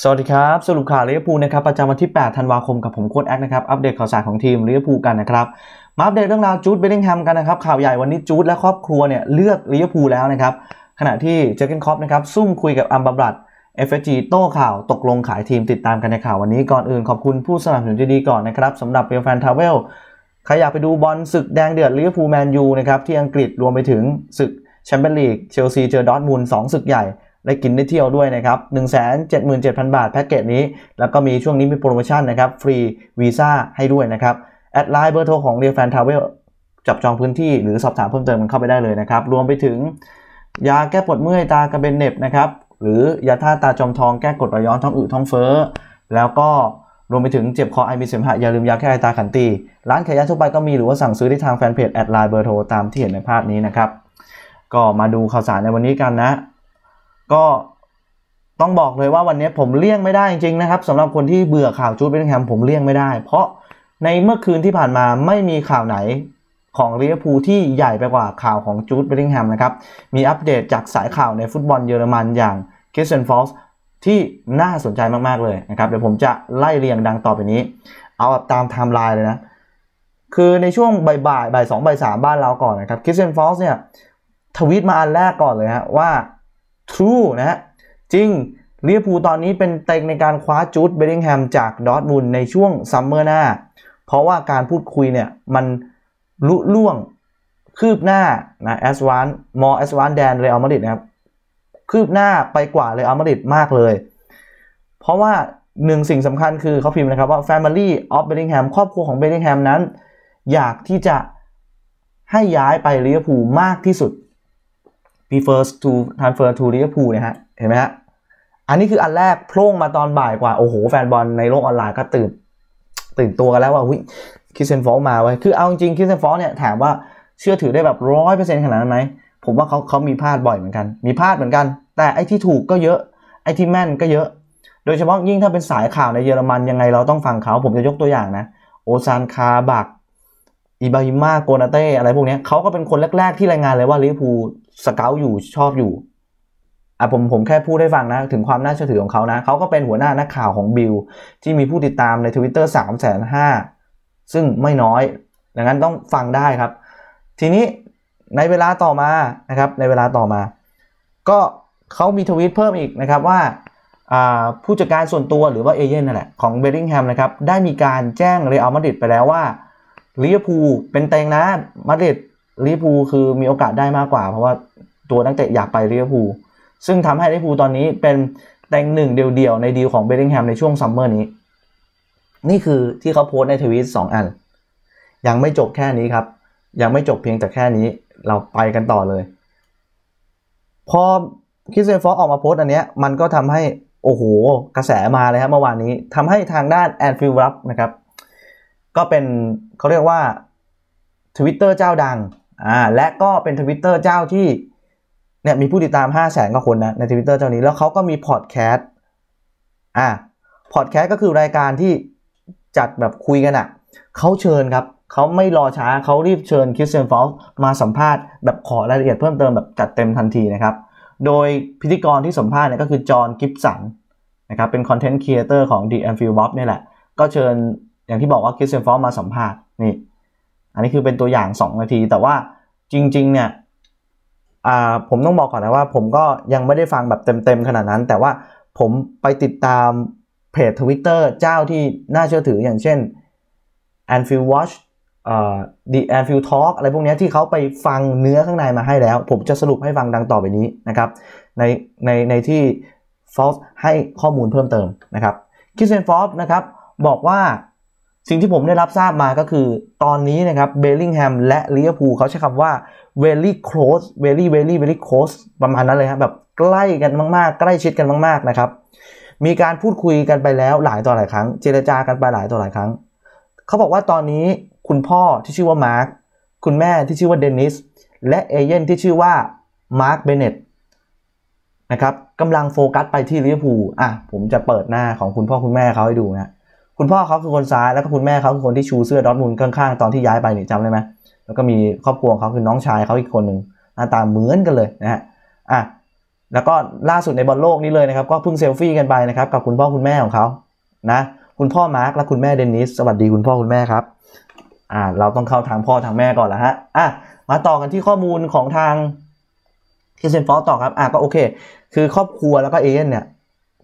สวัสดีครับ สรุปข่าวลเวีร์พูนะครับประจำวันที่8ธันวาคมกับผมโค้ดแอคนะครับอัปเดตข่าวสารของทีมลเวีร์พูกันนะครับ มาอัปเดตเรื่องราวจูดเบลลิงแฮมกันนะครับ ข่าวใหญ่วันนี้จูดและครอบครัวเนี่ย เลือกลเวีร์พูแล้วนะครับ ขณะที่เจคินคอปนะครับซุ่มคุยกับอัมบับรัดเอฟเอจีโต้ข่าวตกลงขายทีมติดตามกันในข่าววันนี้ก่อนอื่นขอบคุณผู้สนับสนุนดีๆก่อนนะครับสำหรับเป็นลแฟนทาวเวลใครอยากไปดูบอลศึกแดงเดือดลเวีร์พูแมนยูนะครับที่อังกฤษรวมไปถึงศึกแชมเปี้ยนลีกเชลซีเจอดอร์ทมูลสองศึกใหญ่ได้กินได้เที่ยวด้วยนะครับ 177,000 บาทแพ็กเกจนี้ แล้วก็มีช่วงนี้มีโปรโมชั่นนะครับ ฟรีวีซ่าให้ด้วยนะครับ แอดไลน์เบอร์โทรของเรียลแฟนทาวเวลจับจองพื้นที่หรือสอบถามเพิ่มเติมมันเข้าไปได้เลยนะครับ รวมไปถึง ยาแก้ปวดเมื่อยตากระเบนเน็บนะครับ หรือยาท่าตาจอมทองแก้กดระย้อนท้องอืดท้องเฟ้อแล้วก็รวมไปถึงเจ็บคอไอมีเสมหะอย่าลืมยาแก้ไอตาขันตีร้านขายยาทั่วไปก็มีหรือว่าสั่งซื้อที่ทางแฟนเพจแอดไลน์เบอร์โทรตามที่เห็นในภาพนี้นะครับก็มาดูข่าวสารในวันนี้กันนะก็ต้องบอกเลยว่าวันนี้ผมเลี่ยงไม่ได้จริงๆนะครับสำหรับคนที่เบื่อข่าวจูดเบนแฮมผมเลี่ยงไม่ได้ เพราะในเมื่อคืนที่ผ่านมาไม่มีข่าวไหนของเรียพูที่ใหญ่ไปกว่าข่าวของจูดเบนแฮมนะครับ มีอัปเดตจากสายข่าวในฟุตบอลเยอรมันอย่างเคสเซนฟอลส์ที่น่าสนใจมากๆเลยนะครับ เดี๋ยวผมจะไล่เรียงดังต่อไปนี้ เอาแบบตามไทม์ไลน์เลยนะคือในช่วงบ่ายบ่ายสองบ่ายสามบ้านเราก่อนนะครับคริสเซนฟอลส์เนี่ยทวีตมาอันแรกก่อนเลยฮะว่า true นะฮะจริงเลียพูตอนนี้เป็นเต็งในการคว้าจูดเบลิงแฮมจากดอทมุลในช่วงซัมเมอร์หน้า เพราะว่าการพูดคุยเนี่ย มันลุล่วงคืบหน้านะแอสวานมอแอสวานแดนเรอัลมาดริดนะครับ คืบหน้าไปกว่าเรอัลมาดริดมากเลย เพราะว่าหนึ่งสิ่งสำคัญคือเขาพิมพ์นะครับว่า Family of Bellingham ครอบครัวของเบลลิงแฮมนั้น อยากที่จะให้ย้ายไปลิเวอร์พูลมากที่สุด prefers to transfer to Liverpool นะฮะ เห็นไหมฮะ อันนี้คืออันแรกโพ่งมาตอนบ่ายกว่า โอ้โห แฟนบอลในโลกออนไลน์ก็ตื่น ตื่นตัวกันแล้วว่าหุ้ยคิสเซนฟอลมาไว้ คือเอาจริงคิสเซนฟอลเนี่ย ถามว่าเชื่อถือได้แบบร้อยเปอร์เซ็นต์ขนาดนั้นไหม ผมว่าเขาเขามีพลาดบ่อยเหมือนกัน มีพลาดเหมือนกัน แต่ไอ้ที่ถูกก็เยอะ ไอ้ที่แม่นก็เยอะ โดยเฉพาะยิ่งถ้าเป็นสายข่าวในเยอรมันยังไงเราต้องฟังเขา ผมจะยกตัวอย่างนะ โอซานคาบักอิบาฮิมา โกนาเต้ อะไรพวกนี้เขาก็เป็นคนแรก ๆที่รายงานเลยว่าลิเวอร์พูลสเกลอยู่ชอบอยู่อ่ะผมผมแค่พูดให้ฟังนะ ถึงความน่าเชื่อถือของเขานะเขาก็เป็นหัวหน้านักข่าวของบิลที่มีผู้ติดตามในทวิตตเอร์สามแสนห้าซึ่งไม่น้อย ดังนั้นต้องฟังได้ครับ ทีนี้ในเวลาต่อมานะครับในเวลาต่อมา ก็เขามีทวิตเพิ่มอีกนะครับว่าผู้จัดการส่วนตัวหรือว่าเอเย่นนั่นแหละของเบริงแฮมนะครับได้มีการแจ้งเรอัลมาดริดไปแล้วว่าลิเวอร์พูลเป็นเตงนะมาดริดลิพูคือมีโอกาสได้มากกว่าเพราะว่าตัวนักเตะอยากไปลิเวอร์พูลซึ่งทำให้ลิพูตอนนี้เป็นแตงหนึ่งเดียวๆในดีลของเบลลิงแฮมในช่วงซัมเมอร์นี้ นี่คือที่เขาโพสในทวิตสองอัน ยังไม่จบแค่นี้ครับ ยังไม่จบเพียงแต่แค่นี้เราไปกันต่อเลย พอคิสเซนฟอร์ออกมาโพสอันเนี้ยมันก็ทำให้โอ้โหกระแสมาเลยครับเมื่อวานนี้ทำให้ทางด้านแอนฟิลรับนะครับก็เป็นเขาเรียกว่า Twitter เจ้าดัง่าและก็เป็นทวิตเตอร์เจ้าที่เนี่ยมีผู้ติดตาม5 0 0แสนกว่าคนนะในทวิตเตอร์เจ้านี้แล้วเขาก็มีพอดแคสต์อ่าพอดแคสต์ก็คือรายการที่จัดแบบคุยกันอะ่ะเขาเชิญครับเขาไม่รอช้าเขารีบเชิญคริสเตียนฟอลมาสัมภาษณ์แบบขอรายละเอียดเพิ่มเติมแบบจัดเต็มทันทีนะครับ โดยพิธีกรที่สัมภาษณ์เนี่ยก็คือจอห์นกิฟสันนะครับเป็นคอนเทนต์ครีเอเตอร์ของ The a m f i e l d w a นี่แหละก็เชิญอย่างที่บอกว่าคริสเตียนฟอลมาสัมภาษณ์นี่อันนี้คือเป็นตัวอย่าง 2 นาทีแต่ว่าจริงๆเนี่ยผมต้องบอกก่อนนะว่าผมก็ยังไม่ได้ฟังแบบเต็มๆขนาดนั้น แต่ว่าผมไปติดตามเพจ Twitter เจ้าที่น่าเชื่อถืออย่างเช่น Anfield Watch อ The Anfield Talk อะไรพวกนี้ที่เขาไปฟังเนื้อข้างในมาให้แล้ว ผมจะสรุปให้ฟังดังต่อไปนี้นะครับในในในที่ฟอสให้ข้อมูลเพิ่มเติมนะครับคิสเซนฟอสนะครับบอกว่าสิ่งที่ผมได้รับทราบมาก็คือตอนนี้นะครับเบลลิงแฮมและลิเวอร์พูลเขาใช้คำว่า very close very very very close ประมาณนั้นเลยครับแบบใกล้กันมากๆ ใกล้ชิดกันมาก ๆนะครับ มีการพูดคุยกันไปแล้วหลายต่อหลายครั้งเจรจากันไปหลายต่อหลายครั้ง เขาบอกว่าตอนนี้คุณพ่อที่ชื่อว่ามาร์คคุณแม่ที่ชื่อว่าเดนิสและเอเย่นที่ชื่อว่ามาร์คเบเนตนะครับกำลังโฟกัสไปที่ลิเวอร์พูลอ่ะผมจะเปิดหน้าของคุณพ่อคุณแม่เขาให้ดูนะคุณพ่อเขาคือคนซ้ายแล้วก็คุณแม่เขาคือคนที่ชูเสื้อดอทมูลข้างๆตอนที่ย้ายไปนี่จำได้ไหมแล้วก็มีครอบครัวเขาคือน้องชายเขาอีกคนหนึ่งหน้าตาเหมือนกันเลยนะฮะอ่ะแล้วก็ล่าสุดในบอลโลกนี้เลยนะครับก็เพิ่งเซลฟี่กันไปนะครับกับคุณพ่อคุณแม่ของเขานะคุณพ่อมาร์กและคุณแม่เดนิสสวัสดีคุณพ่อคุณแม่ครับอ่าเราต้องเข้าทางพ่อทางแม่ก่อนละฮะอ่ะมาต่อกันที่ข้อมูลของทางคิสเซนฟอสต่อครับอ่ะก็โอเคคือครอบครัวแล้วก็เอเย่นเนี่ย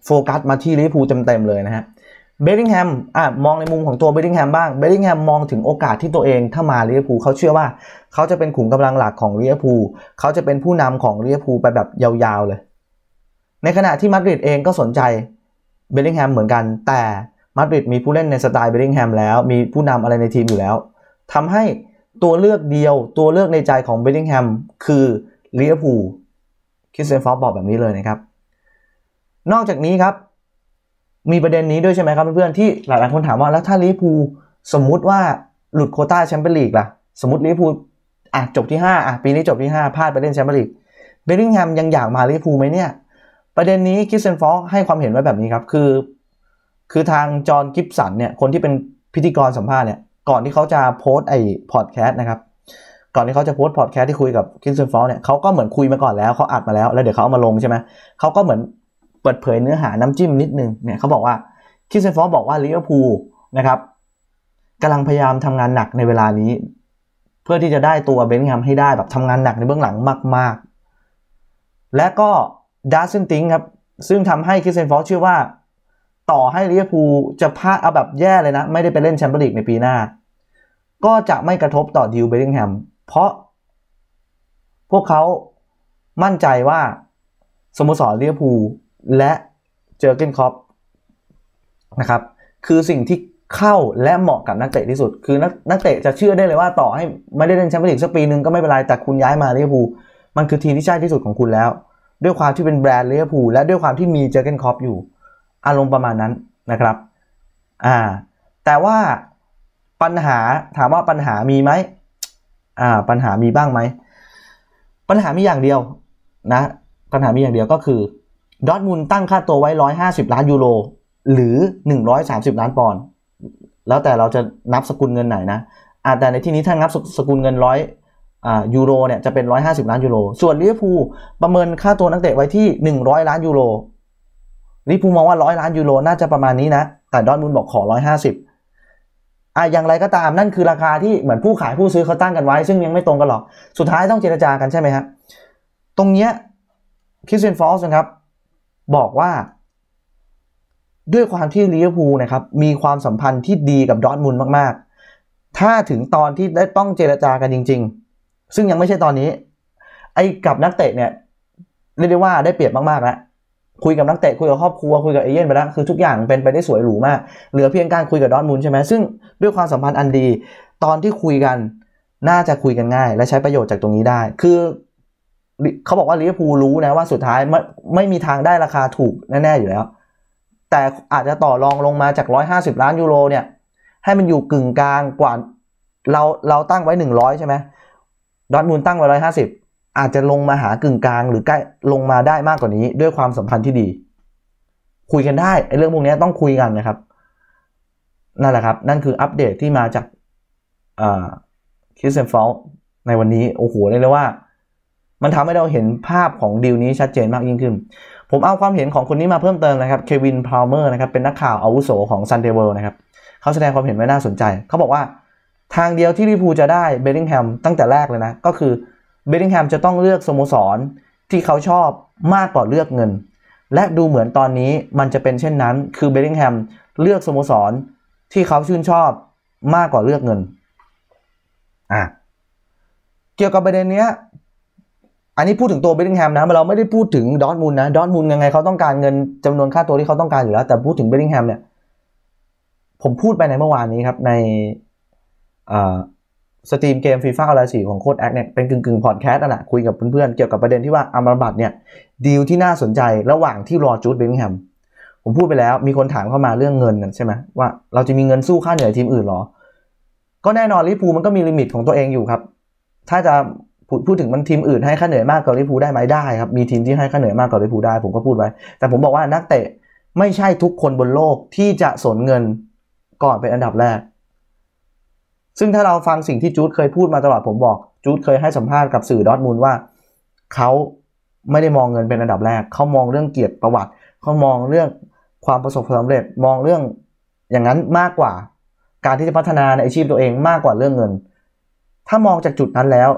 โฟกัสมาที่ลิเวอร์พูลเต็มๆเลยนะฮะเบลลิงแฮมอ่ะมองในมุมของตัวเบลลิงแฮมบ้าง เบลลิงแฮมมองถึงโอกาสที่ตัวเองถ้ามาลิเวอร์พูลเขาเชื่อว่า เขาจะเป็นขุมกำลังหลักของลิเวอร์พูลเขาจะเป็นผู้นำของลิเวอร์พูลไปแบบยาวๆเลย ในขณะที่มาดริดเองก็สนใจเบลลิงแฮมเหมือนกัน แต่มาดริดมีผู้เล่นในสไตล์เบลลิงแฮมแล้ว มีผู้นำอะไรในทีมอยู่แล้วทำให้ตัวเลือกเดียวตัวเลือกในใจของเบลลิงแฮมคือลิเวอร์พูลคิสเซนฟอสบอกแบบนี้เลยนะครับ นอกจากนี้ครับมีประเด็นนี้ด้วยใช่ไหมครับเพื่อนๆ ที่หลายๆคนถามว่า แล้วถ้าลิพูสมมุติว่าหลุดโคต้าแชมเปี้ยนลีกล่ะ สมมติลิพูอ่ะจบที่5อ่ะปีนี้จบที่ 5พลาดไปเล่นแชมเปี้ยนลีกเบลลิงแฮมยังอยากมาลิพูไหมเนี่ยประเด็นนี้คิสเซนฟอกให้ความเห็นไว้แบบนี้ครับ คือ คือทางจอห์นกิฟสันเนี่ยคนที่เป็นพิธีกรสัมภาษณ์เนี่ยก่อนที่เขาจะโพสไอ้พอดแคสต์นะครับก่อนที่เขาจะโพสต์พอดแคสต์ที่คุยกับคิสเซนฟอกเนี่ยเขาก็เหมือนคุยมาก่อนแล้วเขาอัดมาแล้วแล้วเดี๋ยวเขาเอามาลงใช่ไหมเขาก็เหมือนเปิดเผยเนื้อหาน้ำจิ้มนิดนึงเนี่ยเขาบอกว่าคิสเซนฟอร์บอกว่าลิเวอร์พูลนะครับกำลังพยายามทำงานหนักในเวลานี้ เพื่อที่จะได้ตัวเบนแฮมให้ได้แบบทำงานหนักในเบื้องหลังมากๆ และก็ดัซเินติงครับ ซึ่งทำให้คิสเซนฟอร์เชื่อว่า ต่อให้ลิเวอร์พูลจะพลาดเอาแบบแย่เลยนะ ไม่ได้ไปเล่นแชมเปี้ยนลีกในปีหน้า ก็จะไม่กระทบต่อดิวเบลลิงแฮมเพราะพวกเขามั่นใจว่าสโมสรลิเวอร์พูลและเจอเกนคอปนะครับคือสิ่งที่เข้าและเหมาะกับนักเตะที่สุด คือนักนักเตะจะเชื่อได้เลยว่าต่อให้ไม่ได้เล่นแชมเปี้ยนส์กสักปีหนึ่งก็ไม่เป็นไร แต่คุณย้ายมาเรอยบพูมันคือทีมที่ใช่ที่สุดของคุณแล้ว ด้วยความที่เป็นแบรนด์เรอยบพูและด้วยความที่มีเจอเกนคอปอยู่อารมณ์ประมาณนั้นนะครับอ่าแต่ว่าปัญหาถามว่าปัญหามีไหมอ่าปัญหามีบ้างไหมปัญหามีอย่างเดียวนะปัญหามีอย่างเดียวก็คือดอทมูลตั้งค่าตัวไว้ 150 ล้านยูโร หรือ 130 ล้านปอนด์ แล้วแต่เราจะนับสกุลเงินไหนนะอาแต่ในที่นี้ถ้านับสกุลเงินร้อยยูโร เนี่ย จะเป็น 150 ล้านยูโร ส่วนลิเวอร์พูลประเมินค่าตัวนักเตะไว้ที่ 100 ล้านยูโรลิเวอร์พูลมองว่า 100 ล้านยูโร น่าจะประมาณนี้นะ แต่ดอทมูลบอกขอ 150อะอย่างไรก็ตาม นั่นคือราคาที่เหมือนผู้ขายผู้ซื้อเขาตั้งกันไว้ ซึ่งยังไม่ตรงกันหรอก สุดท้ายต้องเจรจากันใช่ไหมครับตรงเนี้ยคิสเซนฟอลส์นะครับบอกว่า ด้วยความที่ลิเวอร์พูลนะครับมีความสัมพันธ์ที่ดีกับดอทมุลมาก ๆ ถ้าถึงตอนที่ได้ต้องเจรจากันจริง ๆ ซึ่งยังไม่ใช่ตอนนี้ ไอ้กับนักเตะเนี่ยเรียกได้ว่าได้เปรียบมากๆแล้วคุยกับนักเตะคุยกับครอบครัว คุยกับเอเย่นไปแล้วคือทุกอย่างเป็นไปได้สวยหรูมาก เหลือเพียงการคุยกับดอทมูลใช่ไหมซึ่งด้วยความสัมพันธ์อันดี ตอนที่คุยกันน่าจะคุยกันง่าย และใช้ประโยชน์จากตรงนี้ได้ คือเขาบอกว่าลิเวอร์พูลรู้นะว่าสุดท้ายไม่ไม่มีทางได้ราคาถูกแน่ๆอยู่แล้ว แต่อาจจะต่อรองลงมาจาก 150 ล้านยูโรเนี่ยให้มันอยู่กึ่งกลางกว่าเราเราตั้งไว้ 100 ใช่ไหมดอทมูลตั้งไว้ 150 อาจจะลงมาหากึ่งกลางหรือใกล้ลงมาได้มากกว่านี้ด้วยความสัมพันธ์ที่ดี คุยกันได้ไอ้เรื่องพวกนี้ต้องคุยกันนะครับ นั่นแหละครับนั่นคืออัปเดตที่มาจากคิสเซนฟอลในวันนี้โอ้โหเรียกว่ามันทำให้เราเห็นภาพของดีลนี้ชัดเจนมากยิ่งขึ้น ผมเอาความเห็นของคนนี้มาเพิ่มเติมนะครับ เควิน พาวเมอร์ นะครับ เป็นนักข่าวอาวุโสของซันเดเวิลนะครับ เขาแสดงความเห็นไว้น่าสนใจ เขาบอกว่าทางเดียวที่ลิพูจะได้เบลลิงแฮมตั้งแต่แรกเลยนะ ก็คือ เบลลิงแฮมจะต้องเลือกสโมสรที่เขาชอบมากกว่าเลือกเงิน และดูเหมือนตอนนี้มันจะเป็นเช่นนั้น คือเบลลิงแฮมเลือกสโมสรที่เขาชื่นชอบมากกว่าเลือกเงินอ่ะเกี่ยวกับประเด็นเนี้ยอันนี้พูดถึงตัวเบลลิงแฮมนะเราไม่ได้พูดถึงดอทมูลนะดอทมูลยังไงเขาต้องการเงินจำนวนค่าตัวที่เขาต้องการอยู่แล้ว แต่พูดถึงเบลลิงแฮมเนี่ยผมพูดไปในเมื่อวานนี้ครับ ในสตรีมเกมฟีฟ่าอะไรสีของโค้ดแอคเนี่ยเป็นกึ่งกึ่งพอดแคสต์อ่ะนะคุยกับเพื่อนๆ เกี่ยวกับประเด็นที่ว่าอัมบัตเนี่ยดีลที่น่าสนใจระหว่างที่รอจูดเบลลิงแฮมผมพูดไปแล้วมีคนถามเข้ามาเรื่องเงินใช่ไหมว่า เราจะมีเงินสู้ค่าเหนื่อยทีมอื่นหรอ ก็แน่นอนลิปูมันก็มีลิมิตของตัวเองอยู่ครับ ถ้าจะพูดพูดถึงมันทีมอื่นให้ค่าเหนื่อยมากกว่าลิเวอร์พูลได้ไหมได้ครับมีทีมที่ให้ค่าเหนื่อยมากกว่าลิเวอร์พูลได้ ผมก็พูดไว้ แต่ผมบอกว่านักเตะ ไม่ใช่ทุกคนบนโลกที่จะสนเงินก่อนเป็นอันดับแรก ซึ่งถ้าเราฟังสิ่งที่จูดเคยพูดมาตลอด ผมบอกจูดเคยให้สัมภาษณ์กับสื่อดอทมูลว่า เขาไม่ได้มองเงินเป็นอันดับแรกเขามองเรื่องเกียรติประวัติเขามองเรื่องความประสบความสำเร็จ มองเรื่องอย่างนั้นมากกว่าการที่จะพัฒนาในอาชีพตัวเองมากกว่าเรื่องเงิน ถ้ามองจากจุดนั้นแล้ว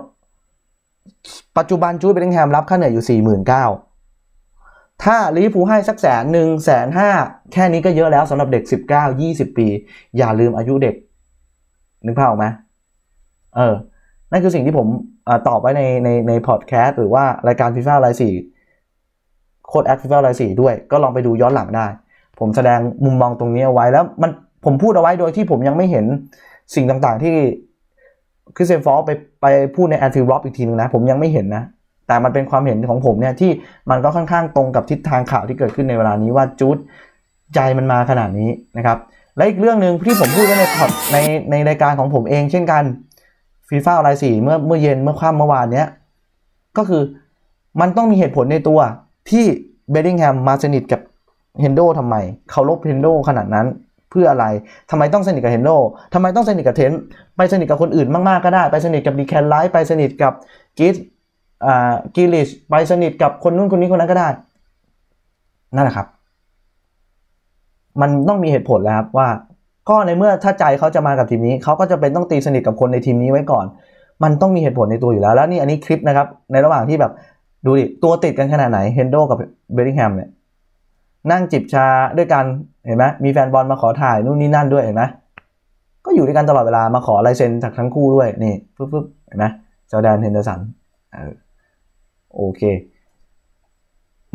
ปัจจุบันจูดเบลลิงแฮมรับค่าเหนื่อยอยู่ 49,000 ถ้าลิฟูให้สักแสนหนึ่งแสนห้าแค่นี้ก็เยอะแล้วสำหรับเด็ก 19 20 ปี อย่าลืมอายุเด็กนึกภาพออกไหมเออ นั่นคือสิ่งที่ผมอตอบไว้ในในในพอดแคสต์หรือว่ารายการฟีฟ่ารลสี่โคดแอคฟีฟ่ารลสี่ด้วยก็ลองไปดูย้อนหลังได้ ผมแสดงมุมมองตรงนี้เอาไว้แล้วมันผมพูดเอาไว้โดยที่ผมยังไม่เห็นสิ่งต่างๆที่คริสเซนฟอลไปไปพูดในแอนฟิลลร็อบอีกทีนึงนะ ผมยังไม่เห็นนะ แต่มันเป็นความเห็นของผมเนี่ย ที่มันก็ค่อนข้างตรงกับทิศทางข่าวที่เกิดขึ้นในเวลานี้ว่าจูดใจมันมาขนาดนี้นะครับ และอีกเรื่องหนึ่งที่ผมพูดไว้ในพอดในในรายการของผมเอง เช่นกันฟีฟ่าอะไรสี่เมื่อเมื่อเย็นเมื่อค่ำเมื่อวานเนี้ย ก็คือมันต้องมีเหตุผลในตัวที่เบดดิงแฮมมาสนิทกับเฮนโดทำไมเขาลบเฮนโดขนาดนั้นเพื่ออะไรทำไมต้องสนิทกับเฮนโดทำไมต้องสนิทกับเทนไปสนิทกับคนอื่นมากๆก็ได้ ไปสนิทกับดีแคนไลท์ ไปสนิทกับกิสอ่ากิลิช ไปสนิทกับคนนู้นคนนี้คนนั้นก็ได้ นั่นแหละครับ มันต้องมีเหตุผลแล้วครับว่า ก็ในเมื่อถ้าใจเขาจะมากับทีมนี้ เขาก็จะเป็นต้องตีสนิทกับคนในทีมนี้ไว้ก่อน มันต้องมีเหตุผลในตัวอยู่แล้ว แล้วนี่อันนี้คลิปนะครับ ในระหว่างที่แบบดูดิ ตัวติดกันขนาดไหน เฮนโดกับเบลลิงแฮมเนี่ยนั่งจิบชาด้วยกันเห็นไหมมีแฟนบอลมาขอถ่ายนู่นนี่นั่นด้วยเห็นไหมก็อยู่ด้วยกันตลอดเวลามาขอลายเซ็นจากทั้งคู่ด้วย นี่ปุ๊บปุ๊บเห็นไหมจอแดนเฮนเดอร์สันโอเค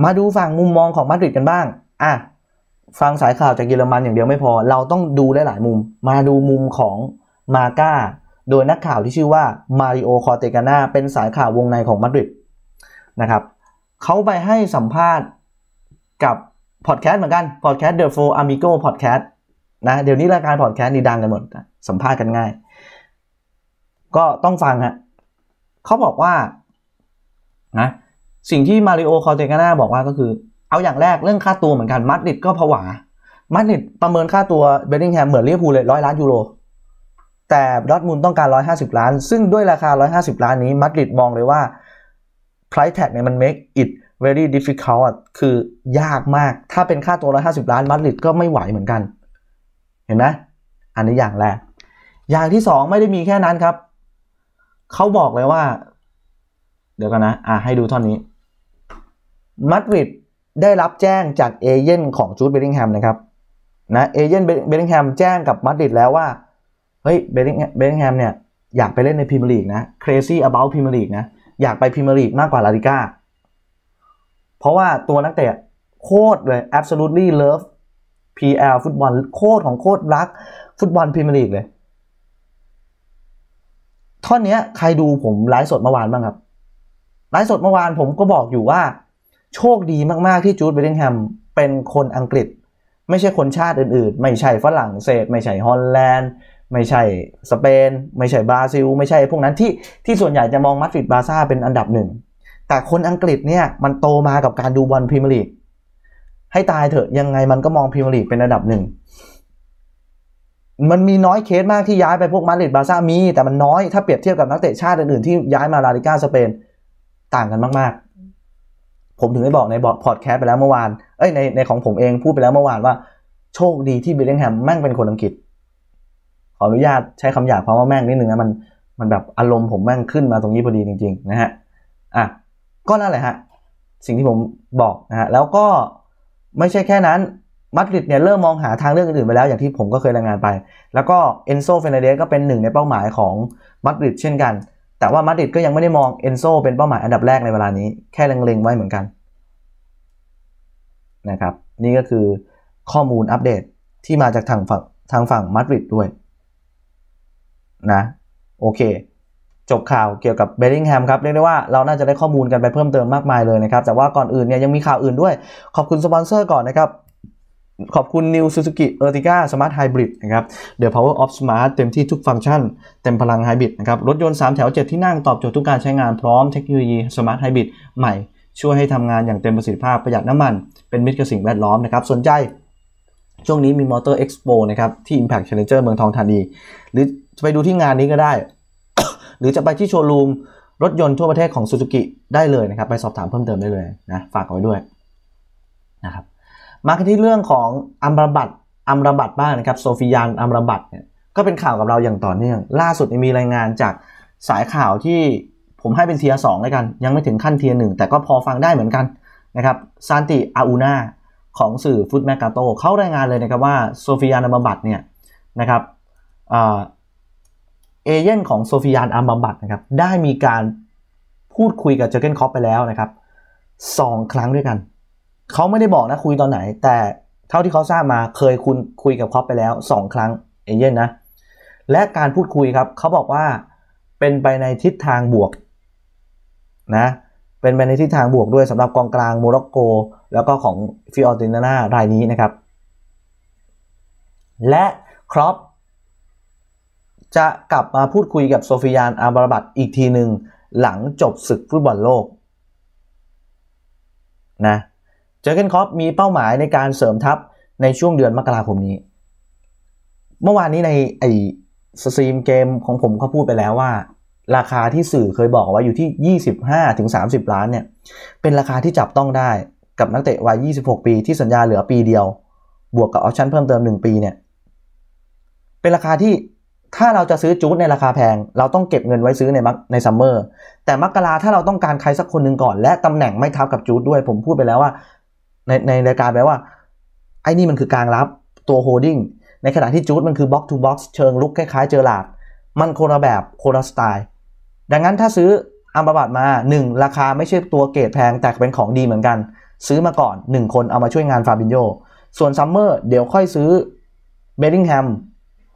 มาดูฝั่งมุมมองของมาดริดกันบ้างอ่ะฟังสายข่าวจากเยอรมันอย่างเดียวไม่พอเราต้องดูได้หลายมุมมาดูมุมของมาก้าโดยนักข่าวที่ชื่อว่ามาริโอ คอเตกาน่าเป็นสายข่าววงในของมาดริดนะครับเขาไปให้สัมภาษณ์กับพอดแคสต์เหมือนกันพอดแคสต์เดอะโฟอามิโก้พอดแคสต์นะเดี๋ยวนี้รายการพอดแคสต์นี่ดังกันหมด สัมภาษณ์กันง่าย ก็ต้องฟังฮะเขาบอกว่านะสิ่งที่มาริโอคอเตกาน่าบอกว่าก็คือ เอาอย่างแรกเรื่องค่าตัวเหมือนกันมัดริดก็ผวามัดริดประเมินค่าตัวเบลลิงแฮมเหมือนเรียบูเลยร้อยล้านยูโร แต่ดอทมูลต้องการ 150 ล้าน ซึ่งด้วยราคา 150 ล้านนี้มัดริดมองเลยว่าไพรแท็กเนี่ยมันเม k อิ t very difficult คือยากมาก ถ้าเป็นค่าตัวร้อยห้าสิบล้านมาริดก็ไม่ไหวเหมือนกัน เห็นไหม อันนี้อย่างแรก อย่างที่สองไม่ได้มีแค่นั้นครับ เขาบอกเลยว่า เดี๋ยวกันนะอ่าให้ดูท่อนนี้มาริดได้รับแจ้งจากเอเจนต์ของจูดเบลลิงแฮมนะครับ นะ เอเจนต์เบลลิงแฮมแจ้งกับมาริดแล้วว่า เฮ้ยเบลลิงเบลลิงแฮมเนี่ยอยากไปเล่นในพรีเมียร์ลีกนะ crazy about พรีเมียร์ลีกนะอยากไปพรีเมียร์ลีกมากกว่าลาลิก้าเพราะว่าตัวนักเตะโคตรเลย absolutely love PL ฟุตบอลโคตรของโคตรรักฟุตบอลพรีเมียร์ลีกเลย ท่อนนี้ใครดูผมไลฟ์สดเมื่อวานบ้างครับ ไลฟ์สดเมื่อวานผมก็บอกอยู่ว่าโชคดีมากๆ ที่จูดเบลลิงแฮมเป็นคนอังกฤษ ไม่ใช่คนชาติอื่นๆ ไม่ใช่ฝรั่งเศส ไม่ใช่ฮอลแลนด์ ไม่ใช่สเปน ไม่ใช่บราซิล ไม่ใช่พวกนั้นที่ที่ส่วนใหญ่จะมองมัดฟิดบาซ่าเป็นอันดับหนึ่งแต่คนอังกฤษเนี่ยมันโตมากับการดูบอลพรีเมียร์ลีก ให้ตายเถอะยังไงมันก็มองพรีเมียร์ลีกเป็นระดับหนึ่ง มันมีน้อยเคสมากที่ย้ายไปพวกมาดริดบาซ่ามี แต่มันน้อยถ้าเปรียบเทียบกับนักเตะชาติอื่นๆที่ย้ายมาลาลิก้าสเปนต่างกันมากๆ ผมถึงได้บอกในบอดพอดแคสต์ไปแล้วเมื่อวาน เอ้ยในในของผมเองพูดไปแล้วเมื่อวานว่า โชคดีที่เบลลิงแฮมแม่งเป็นคนอังกฤษ ขออนุญาตใช้คำหยาบเพราะว่าแม่งนิดนึงนะมันมันแบบอารมณ์ผมแม่งขึ้นมาตรงนี้พอดีจริง ๆ นะฮะอ่ะก็นั่นแหละฮะ สิ่งที่ผมบอกนะฮะแล้วก็ไม่ใช่แค่นั้นมาดริดเนี่ยเริ่มมองหาทางเลือกอื่นไปแล้ว อย่างที่ผมก็เคยรายงานไป แล้วก็เอนโซเฟนเดสก็เป็นหนึ่งในเป้าหมายของมาดริดเช่นกัน แต่ว่ามาดริดก็ยังไม่ได้มองเอนโซเป็นเป้าหมายอันดับแรกในเวลานี้ แค่เล็งๆไว้เหมือนกันนะครับนี่ก็คือข้อมูลอัปเดตที่มาจากทางฝั่งทางฝั่งมาดริดด้วยนะโอเคจบข่าวเกี่ยวกับเบลลิงแฮมครับเรียกได้ว่าเราน่าจะได้ข้อมูลกันไปเพิ่มเติมมากมายเลยนะครับ แต่ว่าก่อนอื่นเนี่ยยังมีข่าวอื่นด้วย ขอบคุณสปอนเซอร์ก่อนนะครับ ขอบคุณ New Suzuki Ertiga Smart Hybrid นะครับ The Power of Smart เต็มที่ทุกฟังก์ชันเต็มพลังไฮบริดนะครับ รถยนต์ 3 แถว 7 ที่นั่งตอบโจทย์ทุกการใช้งานพร้อมเทคโนโลยี Smart Hybrid ใหม่ ช่วยให้ทำงานอย่างเต็มประสิทธิภาพประหยัดน้ำมัน เป็นมิตรกับสิ่งแวดล้อมนะครับสนใจช่วงนี้มี Motor Expo นะครับที่ Impact Challenger เมืองทองธานี หรือไปดูที่งานนี้ก็ได้หรือจะไปที่โชว์รูมรถยนต์ทั่วประเทศของซูซูกิได้เลยนะครับไปสอบถามเพิ่มเติมได้เลยนะฝากเอาไว้ด้วยนะครับมาที่เรื่องของอัมรบัตอัมรบัตบ้างนะครับโซฟิยานอัมรบัตเนี่ยก็เป็นข่าวกับเราอย่างต่อเนื่องล่าสุดมีรายงานจากสายข่าวที่ผมให้เป็นเทียสองเลยกัน ยังไม่ถึงขั้นเทียหนึ่งแต่ก็พอฟังได้เหมือนกันนะครับซานติอาอูนาของสื่อฟุตแมกกาโตเขารายงานเลยนะครับว่าโซฟิยานอัมรบัตเนี่ยนะครับเอเย่นของโซฟิยานอัมบัมบัตนะครับได้มีการพูดคุยกับเจอเกนคอปไปแล้วนะครับสองครั้งด้วยกันเขาไม่ได้บอกนะคุยตอนไหน แต่เท่าที่เขาทราบมาเคยคุณคุยกับคอปไปแล้ว2 ครั้งเอเย่นนะและการพูดคุยครับเขาบอกว่าเป็นไปในทิศทางบวกนะเป็นไปในทิศทางบวกด้วยสำหรับกองกลางโมร็อกโกแล้วก็ของฟิออตินานารายนี้นะครับ และครอปจะกลับมาพูดคุยกับโซฟิยานอาบราบัตอีกทีหนึ่ง หลังจบศึกฟุตบอลโลกนะเจอเกนคอปมีเป้าหมายในการเสริมทัพ ในช่วงเดือนมกราคมนี้ เมื่อวานนี้ในไอสตรีมเกมของผมก็พูดไปแล้วว่า ราคาที่สื่อเคยบอกว่าอยู่ที่ 25ถึง30 ล้านเนี่ยเป็นราคาที่จับต้องได้กับนักเตะวัย26 ปีที่สัญญาเหลือปีเดียว บวกกับออปชั่นเพิ่มเติม1ปีเนี่ยเป็นราคาที่ถ้าเราจะซื้อจูดในราคาแพง เราต้องเก็บเงินไว้ซื้อในมักในซัมเมอร์ แต่มักกราถ้าเราต้องการใครสักคนหนึ่งก่อน และตำแหน่งไม่ทับกับจูดด้วย ผมพูดไปแล้วว่า ในในรายการแปลว่าไอ้นี่มันคือกลางรับตัวโฮดดิ้ง ในขณะที่จูดมันคือบล็อกทูบ็อกซ์เชิงลุกคล้ายๆเจอหลาด มันโคนละแบบโคนละสไตล์ ดังนั้นถ้าซื้ออัมบาบัดมา 1 ราคาไม่ใช่ตัวเกรดแพงแต่เป็นของดีเหมือนกัน ซื้อมาก่อน 1 คนเอามาช่วยงานฟาบินโยส่วนซัมเมอร์เดี๋ยวค่อยซื้อเบลลิงแฮม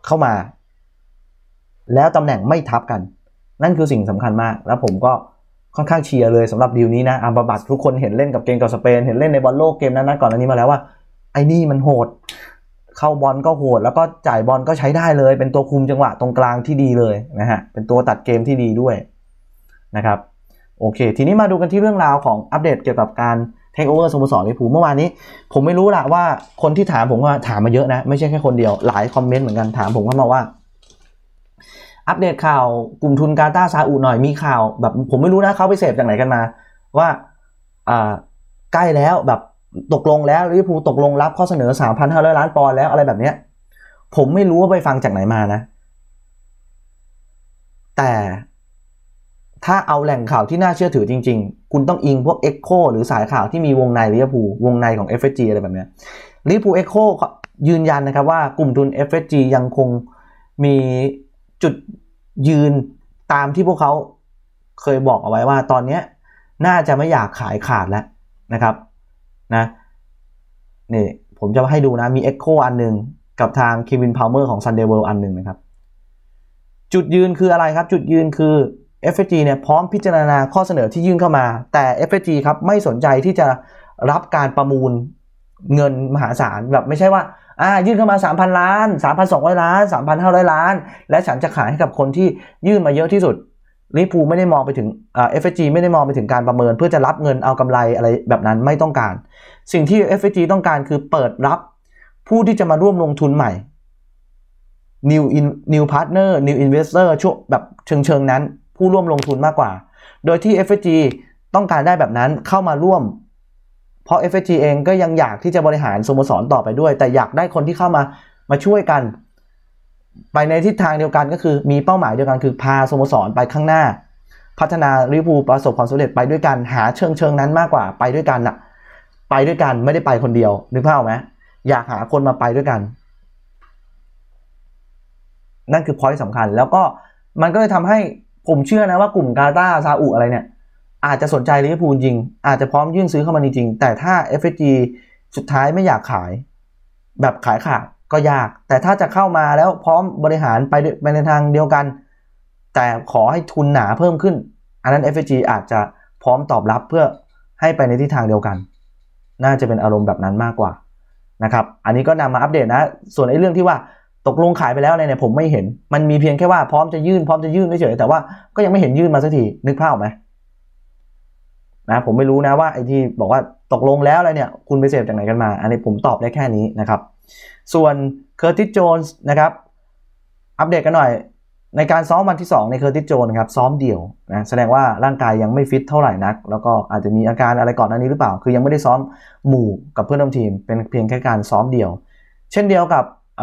เข้ามาแล้วตำแหน่งไม่ทับกัน นั่นคือสิ่งสำคัญมาก แล้วผมก็ค่อนข้างเชียร์เลยสำหรับดีลนี้นะอัมบาบัตทุกคนเห็นเล่นกับเกมกับสเปนเห็นเล่นในบอลโลกเกมนั้นๆ ก่อนอันนี้มาแล้วว่า ไอ้นี่มันโหดเข้าบอลก็โหด แล้วก็จ่ายบอลก็ใช้ได้เลย เป็นตัวคุมจังหวะ ตรงกลางที่ดีเลยนะฮะเป็นตัวตัดเกมที่ดีด้วยนะครับโอเค ทีนี้มาดูกันที่เรื่องราวของอัปเดตเกี่ยวกับการเทคโอเวอร์สโมสรลิปูเมื่อวานนี้ ผมไม่รู้ละว่าคนที่ถามผมว่าถามมาเยอะนะไม่ใช่แค่คนเดียวหลายคอมเมนต์เหมือนกันถามผมเข้ามาว่าอัปเดตข่าวกลุ่มทุนกาตาซาอุหน่อย มีข่าวแบบ ผมไม่รู้นะเขาไปเสพจากไหนกันมา ว่าอ่าใกล้แล้วแบบตกลงแล้วลิเวอร์พูลตกลงรับข้อเสนอ 3,500 ล้านปอนด์แล้ว อะไรแบบเนี้ยผมไม่รู้ว่าไปฟังจากไหนมานะ แต่ถ้าเอาแหล่งข่าวที่น่าเชื่อถือจริงๆ คุณต้องอิงพวก Echo หรือสายข่าวที่มีวงในลิเวอร์พูลวงในของ FSG อะไรแบบเนี้ยลิเวอร์พูลเอ็กโคยืนยันนะครับว่า กลุ่มทุน FSG ยังคงมีจุดยืนตามที่พวกเขาเคยบอกเอาไว้ว่าตอนนี้น่าจะไม่อยากขายขาดแล้วนะครับนะนี่ผมจะให้ดูนะ มี Echo อันหนึ่งกับทางคควินพาวเมอร์ของ Sunday World อันหนึ่งนะครับ จุดยืนคืออะไรครับจุดยืนคือ FG เนี่ยพร้อมพิจารณาข้อเสนอที่ยื่นเข้ามา แต่ FG ครับไม่สนใจที่จะรับการประมูลเงินมหาศาลแบบไม่ใช่ว่าอ่ายื่นเข้ามา 3,000 ล้าน 3,200 ล้าน 3,500 ล้าน และฉันจะขายให้กับคนที่ยื่นมาเยอะที่สุดลิฟูไม่ได้มองไปถึงเอฟเอจีไม่ได้มองไปถึงการประเมินเพื่อจะรับเงินเอากำไรอะไรแบบนั้นไม่ต้องการ สิ่งที่เอฟเอจีต้องการคือเปิดรับผู้ที่จะมาร่วมลงทุนใหม่ new in new partner new investor ช่วงแบบเชิงเชิงนั้น ผู้ร่วมลงทุนมากกว่า โดยที่เอฟ g ต้องการได้แบบนั้นเข้ามาร่วมพราะ FSG เองก็ยังอยากที่จะบริหารสโมสรต่อไปด้วย แต่อยากได้คนที่เข้ามามาช่วยกัน ไปในทิศทางเดียวกันก็คือมีเป้าหมายเดียวกันคือ พาสโมสรไปข้างหน้า พัฒนาริบรพูประสบความสำเร็จไปด้วยกัน หาเชิงเชิงนั้นมากกว่าไปด้วยกันอะไปด้วยกันไม่ได้ไปคนเดียวนึกภาพไหมอยากหาคนมาไปด้วยกัน นั่นคือพอยต์สำคัญแล้วก็มันก็เลยทำให้ผมเชื่อนะว่ากลุ่มกาตาซาอุอะไรเนี่ยอาจจะสนใจลิเวอร์พูลจริง อาจจะพร้อมยื่นซื้อเข้ามาจริง แต่ถ้า f อ g สุดท้ายไม่อยากขายแบบขายขาดก็ยาก แต่ถ้าจะเข้ามาแล้วพร้อมบริหารไปไปในทางเดียวกัน แต่ขอให้ทุนหนาเพิ่มขึ้น อันนั้น f อ g อาจจะพร้อมตอบรับเพื่อให้ไปในทิศทางเดียวกัน น่าจะเป็นอารมณ์แบบนั้นมากกว่านะครับ อันนี้ก็นำมาอัปเดตนะ ส่วนไอ้เรื่องที่ว่าตกลงขายไปแล้วอะไรเนี่ยผมไม่เห็น มันมีเพียงแค่ว่าพร้อมจะยื่นพร้อมจะยื่นเฉยแต่ว่าก็ยังไม่เห็นยื่นมาสักที นึกภาพไหมนะผมไม่รู้นะว่าไอที่บอกว่าตกลงแล้วอะไรเนี่ยคุณไปเสพจากไหนกันมา อันนี้ผมตอบได้แค่นี้นะครับ ส่วนเคอร์ติสโจนส์นะครับอัปเดตกันหน่อย ในการซ้อมวันที่ 2 ในเคอร์ติสโจนส์ครับซ้อมเดี่ยวนะแสดงว่าร่างกายยังไม่ฟิตเท่าไหร่นักแล้วก็อาจจะมีอาการอะไรก่อนหน้านี้หรือเปล่า คือยังไม่ได้ซ้อมหมู่กับเพื่อนร่วมทีม เป็นเพียงแค่การซ้อมเดี่ยว เช่นเดียวกับเ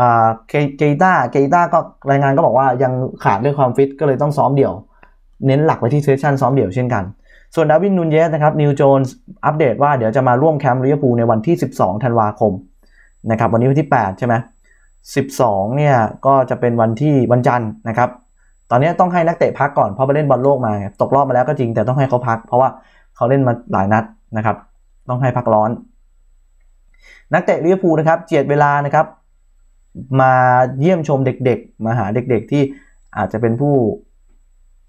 กย์ต้าเกย์ต้าก็รายงานก็บอกว่ายังขาดเรื่องความฟิตก็เลยต้องซ้อมเดี่ยวเน้นหลักไปที่เซสชั่นซ้อมเดี่ยวเช่นกันส่วนดาวินนูนเยสนะครับนิวโจนส์อัปเดตว่าเดี๋ยวจะมาร่วมแคมป์ลิเวอร์พูลในวันที่ 12ธันวาคมนะครับวันนี้วันที่ 8 ใช่ไหม12เนี่ยก็จะเป็นวันที่วันจันทร์นะครับตอนนี้ต้องให้นักเตะพักก่อนเพราะไปเล่นบอลโลกมา ตกรอบมาแล้วก็จริงแต่ต้องให้เขาพักเพราะว่าเขาเล่นมาหลายนัดนะครับต้องให้พักร้อน นักเตะลิเวอร์พูลนะครับเจียดเวลานะครับมาเยี่ยมชมเด็กๆ มาหาเด็กๆที่อาจจะเป็นผู้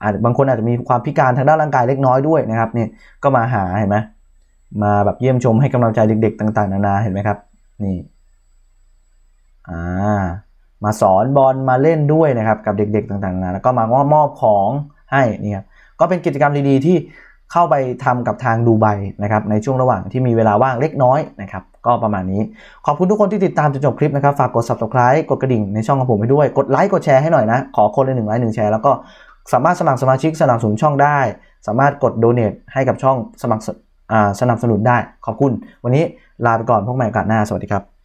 อาจบางคนอาจจะมีความพิการทางด้านร่างกายเล็กน้อยด้วยนะครับนี่ก็มาหาเห็นไหมมาแบบเยี่ยมชมให้กำลังใจเด็กๆ ต่างๆนานาเห็นไหมครับนี่อ่ามาสอนบอลมาเล่นด้วยนะครับกับเด็กๆ ต่างๆนานาแล้วก็มามอบของให้นี่ครับก็เป็นกิจกรรมดีๆที่เข้าไปทำกับทางดูไบนะครับในช่วงระหว่างที่มีเวลาว่างเล็กน้อยนะครับก็ประมาณนี้ ขอบคุณทุกคนที่ติดตามจนจบคลิปนะครับฝากกด subscribe กดกระดิ่งในช่องของผมไปด้วย กดไลค์กดแชร์ให้หน่อยนะขอคนละหนึ่งไลค์หนึ่งแชร์แล้วก็สามารถสมัครสมาชิกสนับสนุนช่องได้ สามารถกดโดเน t ให้กับช่องสมัครสนับสนุนได้ ขอบคุณ วันนี้ลาไปก่อนพบใหม่โอกาสหน้า สวัสดีครับ